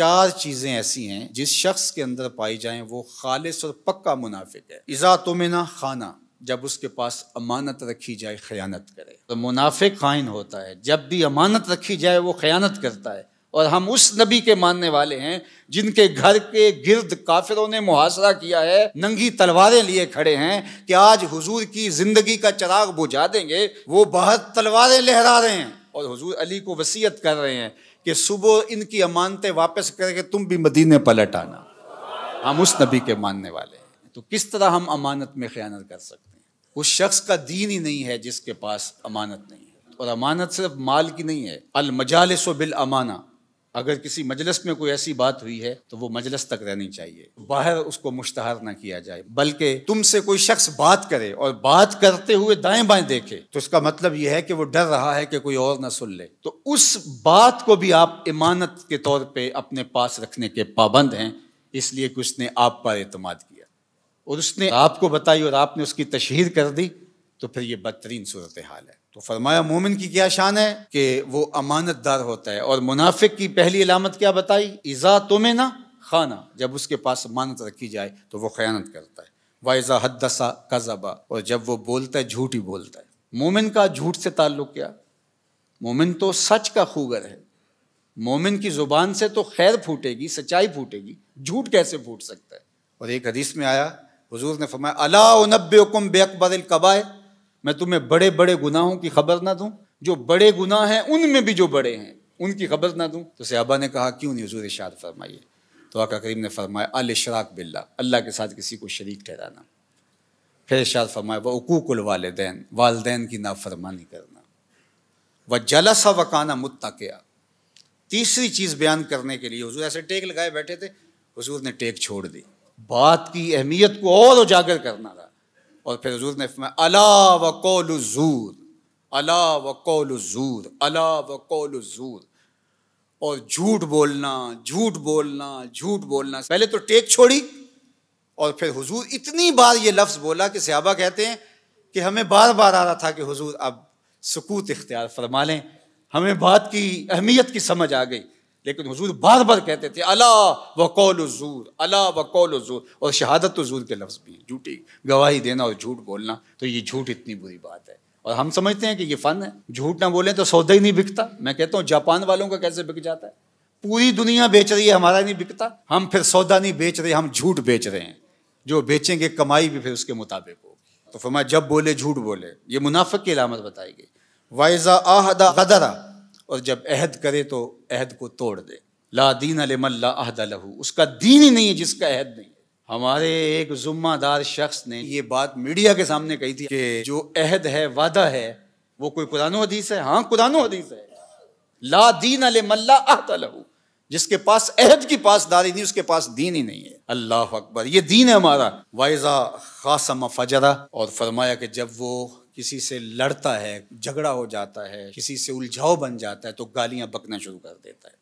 चार चीज़ें ऐसी हैं जिस शख्स के अंदर पाई जाएं वो खालिश और पक्का मुनाफिक है इज़ा तुमिना खाना जब उसके पास अमानत रखी जाए खयानत करे तो मुनाफिक खाइन होता है जब भी अमानत रखी जाए वो खयानत करता है और हम उस नबी के मानने वाले हैं जिनके घर के गिर्द काफिरों ने मुहासरा किया है नंगी तलवारें लिए खड़े हैं कि आज हुजूर की जिंदगी का चराग बुझा देंगे वो बाहर तलवारें लहरा रहे हैं और हुजूर अली को वसीयत कर रहे हैं कि सुबह इनकी अमानतें वापस करके तुम भी मदीने पलट आना हम उस नबी के मानने वाले हैं तो किस तरह हम अमानत में ख्यानत कर सकते हैं उस शख्स का दीन ही नहीं है जिसके पास अमानत नहीं है और अमानत सिर्फ माल की नहीं है अलमजालस बिल अमाना अगर किसी मजलस में कोई ऐसी बात हुई है तो वो मजलस तक रहनी चाहिए बाहर उसको मुश्तहर ना किया जाए बल्कि तुमसे कोई शख्स बात करे और बात करते हुए दाएं बाएं देखे तो उसका मतलब यह है कि वो डर रहा है कि कोई और ना सुन ले तो उस बात को भी आप इमानत के तौर पर अपने पास रखने के पाबंद हैं इसलिए कि उसने आप पर अतमाद किया और उसने आपको बताई और आपने उसकी तशहर कर दी तो फिर ये बदतरीन सूरत हाल है तो फरमाया मोमिन की क्या शान है कि वो अमानतदार होता है और मुनाफिक की पहली अलामत क्या बताई ईज़ा तुम्हें ना खाना जब उसके पास अमानत रखी जाए तो वो खयानत करता है वाइज़ा हदसा कज़बा और जब वो बोलता है झूठ ही बोलता है मोमिन का झूठ से ताल्लुक़ क्या मोमिन तो सच का खूगर है मोमिन की ज़ुबान से तो खैर फूटेगी सच्चाई फूटेगी झूठ कैसे फूट सकता है और एक हदीस में आया हजूर ने फरमाया अला बेअकबर कबाए मैं तुम्हें बड़े बड़े गुनाहों की खबर ना दूं जो बड़े गुनाह हैं उनमें भी जो बड़े हैं उनकी खबर ना दूं तो सहाबा ने कहा क्यों नहीं हजूर इशाद फरमाइए तो आका करीम ने फरमाया अल इशराक बिल्ला अल्लाह के साथ किसी को शरीक ठहराना फिर इशाद फरमाया वह हकूकुल वालदेन वालदेन की नाफरमानी करना व जलसा वकाना मुतकिया तीसरी चीज़ बयान करने के लिए हजूर ऐसे टेक लगाए बैठे थे हजूर ने टेक छोड़ दी बात की अहमियत को और उजागर करना था और फिर हजूर ने अला वकोल जूर अला वकोल जूर अला वकोल जूर और झूठ बोलना झूठ बोलना झूठ बोलना पहले तो टेक छोड़ी और फिर हुजूर इतनी बार ये लफ्ज़ बोला कि सहाबा कहते हैं कि हमें बार बार आ रहा था कि हुजूर अब सुकूत इख्तियार फरमा लें हमें बात की अहमियत की समझ आ गई लेकिन हजूर बार बार कहते थे अला वकौल जूर अला वकौल जूर और शहादत तो जूर के लफ्ज़ भी झूठी गवाही देना और झूठ बोलना तो ये झूठ इतनी बुरी बात है और हम समझते हैं कि ये फ़न है झूठ ना बोलें तो सौदा ही नहीं बिकता मैं कहता हूँ जापान वालों का कैसे बिक जाता है पूरी दुनिया बेच रही है हमारा नहीं बिकता हम फिर सौदा नहीं बेच रहे हम झूठ बेच रहे हैं जो बेचेंगे कमाई भी फिर उसके मुताबिक होगी तो फिर मैं जब बोले झूठ बोले ये मुनाफिक की अलामत बताई गई वाइजा आहदा गदरा और जब अहद करे तो अहद को तोड़ दे ला दीन अलमल्ला अहद लहू उसका दीन ही नहीं है जिसका अहद नहीं हमारे एक जुम्मादार शख्स ने ये बात मीडिया के सामने कही थी कि जो अहद है वादा है वो कोई कुरान हदीस है हाँ कुरान हदीस है ला दीन अलमल्ला अहद लहू जिसके पास अहद की पासदारी नहीं उसके पास दीन ही नहीं है अल्लाह अकबर ये दीन है हमारा वाइजा खासम फजरा और फरमाया कि जब वो किसी से लड़ता है झगड़ा हो जाता है किसी से उलझाव बन जाता है तो गालियां बकना शुरू कर देता है